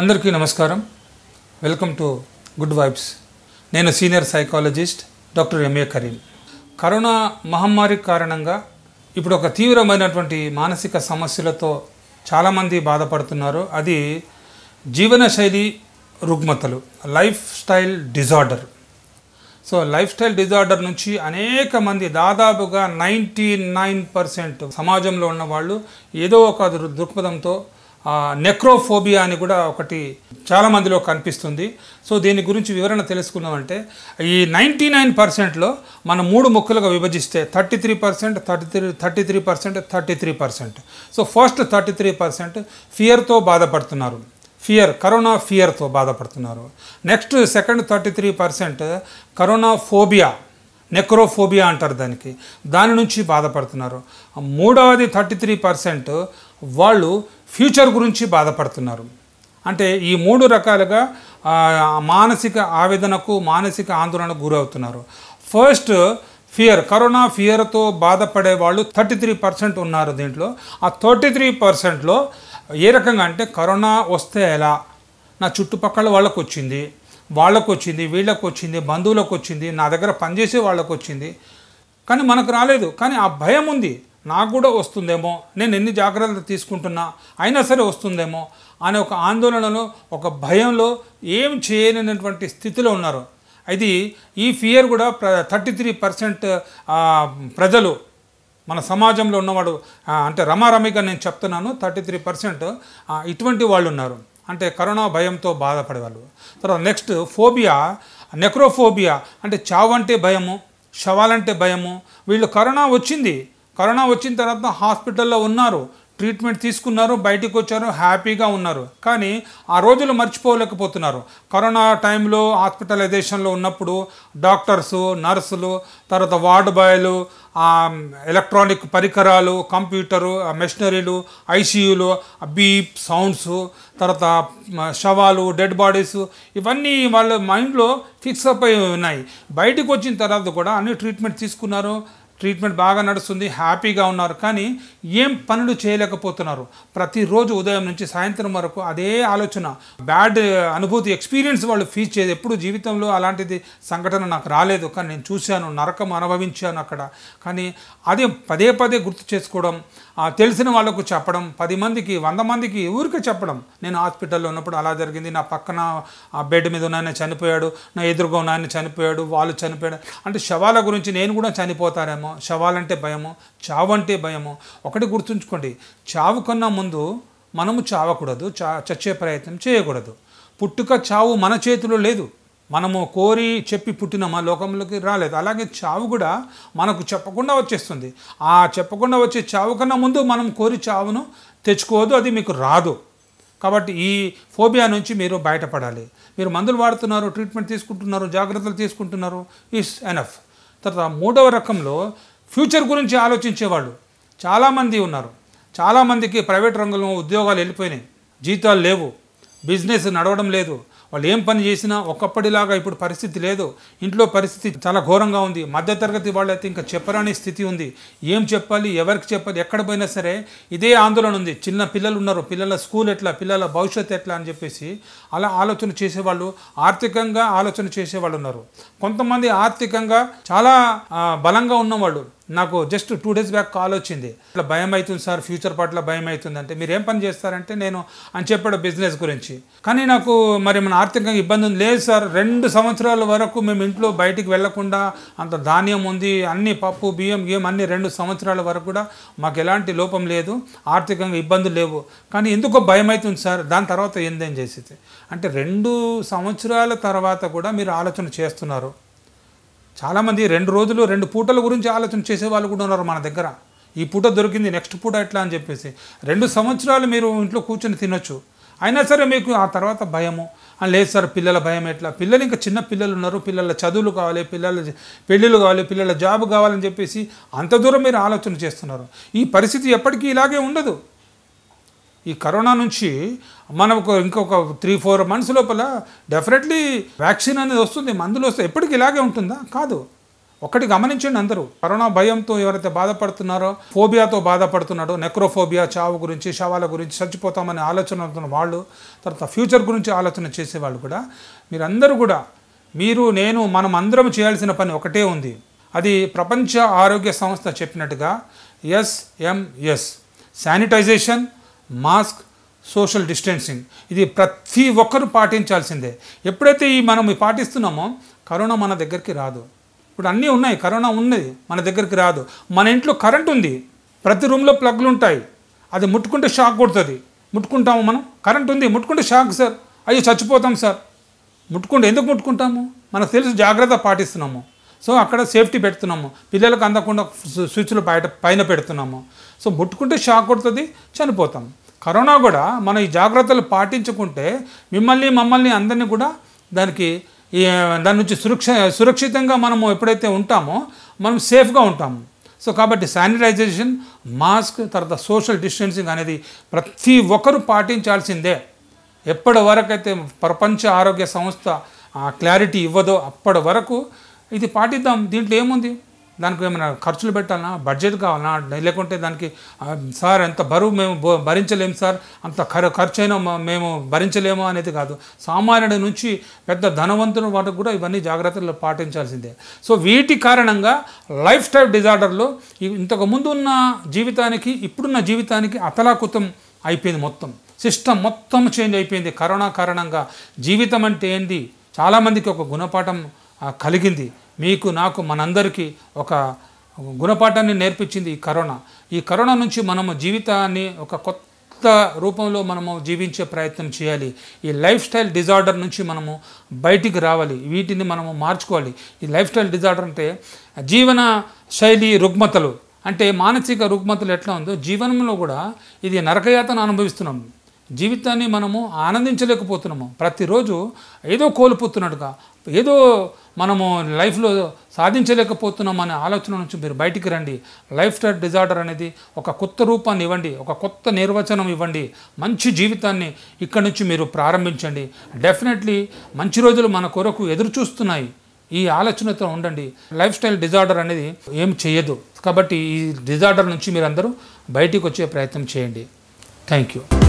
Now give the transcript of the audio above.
అందరికీ నమస్కారం welcome to good vibes నేను senior psychologist doctor MA Karim corona మహమ్మారి కారణంగా ఇప్పుడు ఒక తీవ్రమైనటువంటి మానసిక సమస్యలతో చాలామంది బాధపడుతున్నారు అది జీవనశైలి రుగ్మతలు lifestyle disorder so lifestyle disorder నుంచి అనేక మంది దాదాపుగా నైంటీ నైన్ పర్సెంట్ సమాజంలో ఉన్న వాళ్ళు ఏదో ఒక దృక్పథంతో నెక్రోఫోబియా అని కూడా ఒకటి చాలామందిలో కనిపిస్తుంది సో దీని గురించి వివరణ తెలుసుకున్నామంటే ఈ నైంటీ నైన్ పర్సెంట్లో మనం మూడు ముక్కలుగా విభజిస్తే thirty three percent thirty three thirty three percent thirty three percent so first thirty three percent ఫియర్తో బాధపడుతున్నారు ఫియర్ కరోనా ఫియర్తో బాధపడుతున్నారు next second thirty three percent corona phobia necrophobia అంటారు దానికి దాని నుంచి బాధపడుతున్నారు మూడవది థర్టీ త్రీ పర్సెంట్ వాళ్ళు ఫ్యూచర్ గురించి బాధపడుతున్నారు అంటే ఈ మూడు రకాలుగా మానసిక ఆవేదనకు మానసిక ఆందోళనకు గురవుతున్నారు ఫస్ట్ ఫియర్ కరోనా ఫియర్తో బాధపడే వాళ్ళు థర్టీ త్రీ పర్సెంట్ ఉన్నారు దీంట్లో ఆ థర్టీ త్రీ పర్సెంట్లో ఏ రకంగా అంటే కరోనా వస్తే ఎలా నా చుట్టుపక్కల వాళ్ళకు వచ్చింది వాళ్ళకు వచ్చింది వీళ్ళకు వచ్చింది బంధువులకు వచ్చింది నా దగ్గర పనిచేసే వాళ్ళకు వచ్చింది కానీ మనకు రాలేదు కానీ ఆ భయం ఉంది నాకు కూడా వస్తుందేమో నేను ఎన్ని జాగ్రత్తలు తీసుకుంటున్నా అయినా సరే వస్తుందేమో అనే ఒక ఆందోళనలో ఒక భయంలో ఏం చేయలేనటువంటి స్థితిలో ఉన్నారు అది ఈ ఫియర్ కూడా ప్ర థర్టీ త్రీ పర్సెంట్ ప్రజలు మన సమాజంలో ఉన్నవాడు అంటే రమారమిగా నేను చెప్తున్నాను థర్టీ త్రీ పర్సెంట్ ఇటువంటి వాళ్ళు ఉన్నారు అంటే కరోనా భయంతో బాధపడేవాళ్ళు తర్వాత నెక్స్ట్ ఫోబియా నెక్రోఫోబియా అంటే అంటే భయము శవాలంటే భయము వీళ్ళు కరోనా వచ్చింది కరోనా వచ్చిన తర్వాత హాస్పిటల్లో ఉన్నారు ట్రీట్మెంట్ తీసుకున్నారు బయటకు వచ్చారు హ్యాపీగా ఉన్నారు కానీ ఆ రోజులు మర్చిపోలేకపోతున్నారు కరోనా టైంలో హాస్పిటలైజేషన్లో ఉన్నప్పుడు డాక్టర్సు నర్సులు తర్వాత వార్డు బాయ్లు ఎలక్ట్రానిక్ పరికరాలు కంప్యూటరు మెషినరీలు ఐసీయూలు బీప్ సౌండ్స్ తర్వాత శవాలు డెడ్ బాడీస్ ఇవన్నీ వాళ్ళ మైండ్లో ఫిక్స్ అప్ అయి ఉన్నాయి బయటకు వచ్చిన తర్వాత కూడా అన్ని ట్రీట్మెంట్ తీసుకున్నారు ట్రీట్మెంట్ బాగా నడుస్తుంది హ్యాపీగా ఉన్నారు కానీ ఏం పనులు చేయలేకపోతున్నారు ప్రతిరోజు ఉదయం నుంచి సాయంత్రం వరకు అదే ఆలోచన బ్యాడ్ అనుభూతి ఎక్స్పీరియన్స్ వాళ్ళు ఫీల్ చేయదు ఎప్పుడు జీవితంలో అలాంటిది సంఘటన నాకు రాలేదు కానీ నేను చూశాను నరకం అనుభవించాను అక్కడ కానీ అదే పదే పదే గుర్తు చేసుకోవడం తెలిసిన వాళ్ళకు చెప్పడం పది మందికి వంద మందికి ఊరికే చెప్పడం నేను హాస్పిటల్లో ఉన్నప్పుడు అలా జరిగింది నా పక్కన బెడ్ మీద ఉన్నాయని చనిపోయాడు నా ఎదురుగా ఉన్నాయని చనిపోయాడు వాళ్ళు చనిపోయాడు అంటే శవాల గురించి నేను కూడా చనిపోతారేమో భయము శవాలంటే భయము చావు అంటే భయము ఒకటి గుర్తుంచుకోండి చావు కన్నా ముందు మనము చావకూడదు చా చచ్చే ప్రయత్నం చేయకూడదు పుట్టుక చావు మన చేతిలో లేదు మనము కోరి చెప్పి పుట్టిన మా లోకంలోకి రాలేదు అలాగే చావు కూడా మనకు చెప్పకుండా వచ్చేస్తుంది ఆ చెప్పకుండా వచ్చే చావు కన్నా ముందు మనం కోరి చావును తెచ్చుకోవద్దు అది మీకు రాదు కాబట్టి ఈ ఫోబియా నుంచి మీరు బయటపడాలి మీరు మందులు వాడుతున్నారు ట్రీట్మెంట్ తీసుకుంటున్నారు జాగ్రత్తలు తీసుకుంటున్నారు ఈస్ ఎనఫ్ తర్వాత మూడవ రకంలో ఫ్యూచర్ గురించి ఆలోచించేవాళ్ళు చాలామంది ఉన్నారు చాలామందికి ప్రైవేట్ రంగంలో ఉద్యోగాలు వెళ్ళిపోయినాయి జీతాలు లేవు బిజినెస్ నడవడం లేదు వాళ్ళు ఏం పని చేసినా ఒకప్పటిలాగా ఇప్పుడు పరిస్థితి లేదు ఇంట్లో పరిస్థితి చాలా ఘోరంగా ఉంది మధ్యతరగతి వాళ్ళైతే ఇంకా చెప్పరాని స్థితి ఉంది ఏం చెప్పాలి ఎవరికి చెప్పాలి ఎక్కడ పోయినా సరే ఇదే ఆందోళన ఉంది చిన్న పిల్లలు ఉన్నారు పిల్లల స్కూల్ ఎట్లా పిల్లల భవిష్యత్ ఎట్లా అని చెప్పేసి అలా ఆలోచన చేసేవాళ్ళు ఆర్థికంగా ఆలోచన చేసేవాళ్ళు ఉన్నారు కొంతమంది ఆర్థికంగా చాలా బలంగా ఉన్నవాళ్ళు నాకు just two days back call వచ్చింది అట్లా భయం అవుతుంది సార్ ఫ్యూచర్ పట్ల భయం అవుతుంది అంటే మీరు ఏం పని చేస్తారంటే నేను అని చెప్పాడు బిజినెస్ గురించి కానీ నాకు మరి మన ఆర్థికంగా ఇబ్బంది ఉంది లేదు సార్ రెండు సంవత్సరాల వరకు మేము ఇంట్లో బయటికి వెళ్లకుండా అంత ధాన్యం ఉంది అన్ని పప్పు బియ్యం గియ్యం అన్ని రెండు సంవత్సరాల వరకు కూడా మాకు ఎలాంటి లోపం లేదు ఆర్థికంగా ఇబ్బందులు లేవు కానీ ఎందుకో భయం అవుతుంది సార్ దాని తర్వాత ఏందేం చేసేది అంటే రెండు సంవత్సరాల తర్వాత కూడా మీరు ఆలోచన చేస్తున్నారు చాలామంది రెండు రోజులు రెండు పూటల గురించి ఆలోచన చేసే వాళ్ళు కూడా ఉన్నారు మన దగ్గర ఈ పూట దొరికింది నెక్స్ట్ పూట ఎట్లా అని చెప్పేసి రెండు సంవత్సరాలు మీరు ఇంట్లో కూర్చొని తినొచ్చు అయినా సరే మీకు ఆ తర్వాత భయము లేదు సార్ పిల్లల భయం ఎట్లా పిల్లలు ఇంకా చిన్న పిల్లలు ఉన్నారు పిల్లల చదువులు కావాలి పిల్లల పెళ్ళిళ్ళు కావాలి పిల్లల జాబ్ కావాలని చెప్పేసి అంత దూరం మీరు ఆలోచన చేస్తున్నారు ఈ పరిస్థితి ఎప్పటికీ ఇలాగే ఉండదు ఈ కరోనా నుంచి మనకు ఇంకొక త్రీ ఫోర్ మంత్స్ లోపల డెఫినెట్లీ వ్యాక్సిన్ అనేది వస్తుంది మందులు వస్తాయి ఎప్పటికి ఇలాగే ఉంటుందా కాదు ఒకటి గమనించండి అందరూ కరోనా భయంతో ఎవరైతే బాధపడుతున్నారో ఫోబియాతో బాధపడుతున్నాడో నెక్రోఫోబియా చావు గురించి శవాల గురించి చచ్చిపోతామనే ఆలోచన వాళ్ళు తర్వాత ఫ్యూచర్ గురించి ఆలోచన చేసేవాళ్ళు కూడా మీరందరూ కూడా మీరు నేను మనం అందరం చేయాల్సిన పని ఒకటే ఉంది అది ప్రపంచ ఆరోగ్య సంస్థ చెప్పినట్టుగా SMS sanitisation mask social distancing ఇది ప్రతి ఒక్కరూ పాటించాల్సిందే ఎప్పుడైతే ఈ మనం పాటిస్తున్నామో కరోనా మన దగ్గరికి రాదు ఇప్పుడు అన్నీ ఉన్నాయి కరోనా ఉన్నది మన దగ్గరికి రాదు మన ఇంట్లో కరెంట్ ఉంది ప్రతి రూమ్లో ప్లగ్లు ఉంటాయి అది ముట్టుకుంటే షాక్ కొడుతుంది ముట్టుకుంటాము మనం కరెంట్ ఉంది ముట్టుకుంటే షాక్ సార్ అయ్యో చచ్చిపోతాం సార్ ముట్టుకుంటే ఎందుకు ముట్టుకుంటాము మనకు తెలుసు జాగ్రత్త పాటిస్తున్నాము సో అక్కడ సేఫ్టీ పెడుతున్నాము పిల్లలకు అందకుండా స్విచ్లు బయట పైన పెడుతున్నాము సో ముట్టుకుంటే షాక్ కొడుతుంది చనిపోతాం కరోనా కూడా మనం ఈ జాగ్రత్తలు పాటించుకుంటే మిమ్మల్ని మమ్మల్ని అందరినీ కూడా దానికి దాని నుంచి సురక్ష సురక్షితంగా మనము ఎప్పుడైతే ఉంటామో మనం సేఫ్గా ఉంటాము సో కాబట్టి శానిటైజేషన్ మాస్క్ తర్వాత సోషల్ డిస్టెన్సింగ్ అనేది ప్రతి ఒక్కరూ పాటించాల్సిందే ఎప్పటి అయితే ప్రపంచ ఆరోగ్య సంస్థ క్లారిటీ ఇవ్వదో అప్పటి వరకు ఇది పాటిద్దాం దీంట్లో ఏముంది దానికి ఏమైనా ఖర్చులు పెట్టాలన్నా బడ్జెట్ కావాలన్నా లేకుంటే దానికి సార్ ఎంత బరువు మేము భరించలేము సార్ అంత ఖర్చు అయినా మేము భరించలేము అనేది కాదు సామాన్యుడి నుంచి పెద్ద ధనవంతుని వాటికి కూడా ఇవన్నీ జాగ్రత్తలు పాటించాల్సిందే సో వీటి కారణంగా లైఫ్ స్టైల్ డిజార్డర్లు ఇంతకు ముందు ఉన్న జీవితానికి ఇప్పుడున్న జీవితానికి అతలాకుతం అయిపోయింది మొత్తం సిస్టమ్ మొత్తం చేంజ్ అయిపోయింది కరోనా కారణంగా జీవితం అంటే ఏంది చాలామందికి ఒక గుణపాఠం కలిగింది మీకు నాకు మనందరికీ ఒక గుణపాఠాన్ని నేర్పించింది ఈ కరోనా ఈ కరోనా నుంచి మనము జీవితాన్ని ఒక కొత్త రూపంలో మనము జీవించే ప్రయత్నం చేయాలి ఈ లైఫ్ స్టైల్ డిజార్డర్ నుంచి మనము బయటికి రావాలి వీటిని మనము మార్చుకోవాలి ఈ లైఫ్ స్టైల్ డిజార్డర్ అంటే జీవన శైలి రుగ్మతలు అంటే మానసిక రుగ్మతలు ఎట్లా ఉందో జీవనంలో కూడా ఇది నరకయాతను అనుభవిస్తున్నాము జీవితాన్ని మనము ఆనందించలేకపోతున్నాము ప్రతిరోజు ఏదో కోల్పోతున్నట్టుగా ఏదో మనము లైఫ్లో సాధించలేకపోతున్నాం అనే ఆలోచన నుంచి మీరు బయటికి రండి లైఫ్ స్టైల్ డిజార్డర్ అనేది ఒక కొత్త రూపాన్ని ఇవ్వండి ఒక కొత్త నిర్వచనం ఇవ్వండి మంచి జీవితాన్ని ఇక్కడి నుంచి మీరు ప్రారంభించండి డెఫినెట్లీ మంచి రోజులు మన కొరకు ఎదురు చూస్తున్నాయి ఈ ఆలోచనతో ఉండండి లైఫ్ స్టైల్ డిజార్డర్ అనేది ఏం చేయదు కాబట్టి ఈ డిజార్డర్ నుంచి మీరందరూ బయటికి వచ్చే ప్రయత్నం చేయండి థ్యాంక్ యూ